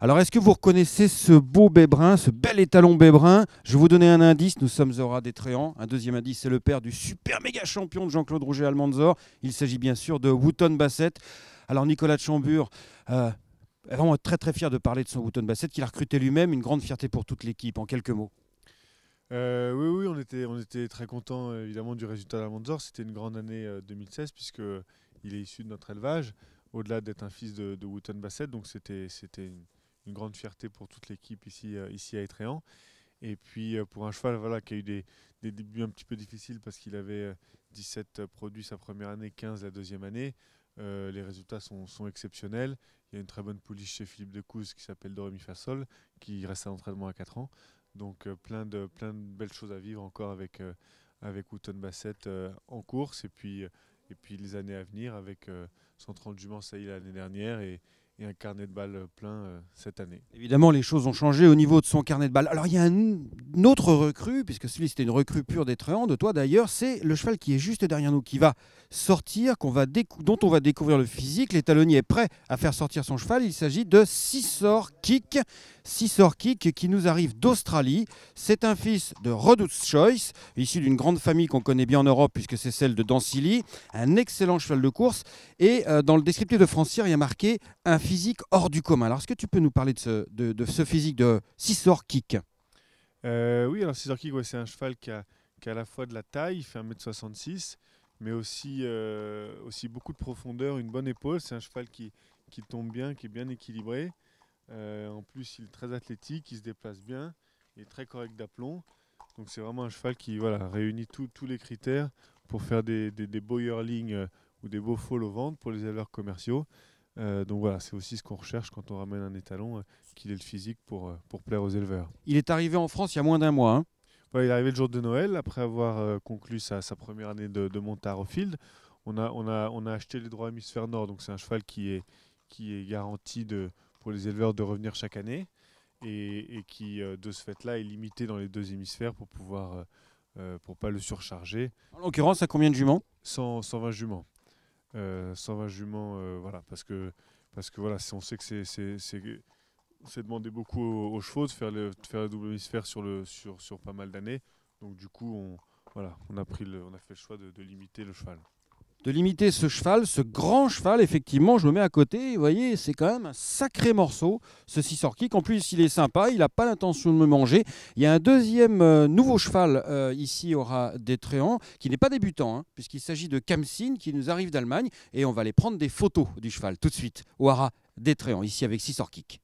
Alors, est-ce que vous reconnaissez ce beau Bébrin, ce bel étalon Bébrin Je vais vous donner un indice, nous sommes des tréants. Un deuxième indice, c'est le père du super méga champion de Jean-Claude Rouget Almanzor. Il s'agit bien sûr de Wooton Bassett. Alors, Nicolas de Chambure, euh, vraiment très très fier de parler de son Wooton Bassett qu'il a recruté lui-même. Une grande fierté pour toute l'équipe, en quelques mots. Euh, oui, oui, on était, très content évidemment du résultat d'Almanzor. C'était une grande année 2016 euh, puisqu'il euh, est issu de notre élevage, au-delà d'être un fils de, de Wouton Bassett. Donc c'était, c'était une, une grande fierté pour toute l'équipe ici, euh, ici à Etréan. Et puis euh, pour un cheval voilà, qui a eu des, des débuts un petit peu difficiles parce qu'il avait 17 euh, produits sa première année, 15 la deuxième année. les résultats sont, sont, exceptionnels. Il y a une très bonne pouliche chez Philippe Decouze qui s'appelle Doremi Fassol, qui reste à l'entraînement à 4 ans. Donc plein, de, plein de belles choses à vivre encore avec, avec Bassett en course et puis, et puis les années à venir avec 130 juments, ça l'année dernière et, et un carnet de balles euh, plein euh, cette année. Évidemment, les choses ont changé au niveau de son carnet de balles. Alors, il y a un, autre recrue, puisque celui ci était une recrue pure des de toi d'ailleurs, c'est le cheval qui est juste derrière nous, qui va sortir, qu'on va dont on va découvrir le physique. L'étalonnier est prêt à faire sortir son cheval. Il s'agit de Sissor Kick. Sissor Kick qui nous arrive d'Australie. C'est un fils de Redoute Choice, issu d'une grande famille qu'on connaît bien en Europe, puisque c'est celle de Dancilly, Un excellent cheval de course. Et euh, dans le descriptif de Francière, il y a marqué un physique hors du commun. Alors, est-ce que tu peux nous parler de ce, de, de ce physique de Scissor Kick euh, Oui, alors Scissor Kick, c'est un cheval qui a, à la fois de la taille, il fait 1m66, mais aussi, euh, aussi beaucoup de profondeur, une bonne épaule. C'est un cheval qui, tombe bien, qui est bien équilibré. Euh, en plus, il est très athlétique, il se déplace bien, il est très correct d'aplomb. Donc c'est vraiment un cheval qui voilà, réunit tous les critères pour faire des, des, beaux yearlings ou des beaux follow au pour les éleveurs commerciaux. Euh, donc voilà, c'est aussi ce qu'on recherche quand on ramène un étalon, euh, qu'il ait le physique pour, euh, pour plaire aux éleveurs. Il est arrivé en France il y a moins d'un mois. Hein. il est arrivé le jour de Noël, après avoir conclu sa, première année de, de au field. On a, on, a, on a acheté les droits à hémisphère nord, donc c'est un cheval qui est, qui est garanti pour les éleveurs de revenir chaque année et, et qui, de ce fait-là, est limité dans les deux hémisphères pour pouvoir... pour pas le surcharger. En l'occurrence, à combien de juments 120 juments. Euh, sauvage jument, euh, voilà, parce que, parce que voilà, on sait que c'est, c'est, demandé beaucoup aux, chevaux de faire, le, faire la double hémisphère sur, le, sur, sur pas mal d'années. Donc du coup, on, voilà, on, a pris le, on a fait le choix de, de limiter le cheval de limiter ce cheval, ce grand cheval. Effectivement, je me mets à côté. Vous voyez, c'est quand même un sacré morceau, ce Sisorki. En plus, il est sympa. Il n'a pas l'intention de me manger. Il y a un deuxième euh, nouveau cheval euh, ici aura des Tréants, qui n'est pas débutant, hein, puisqu'il s'agit de Kamsin, qui nous arrive d'Allemagne. Et on va aller prendre des photos du cheval tout de suite au ras des Tréants, ici avec Sisorkic.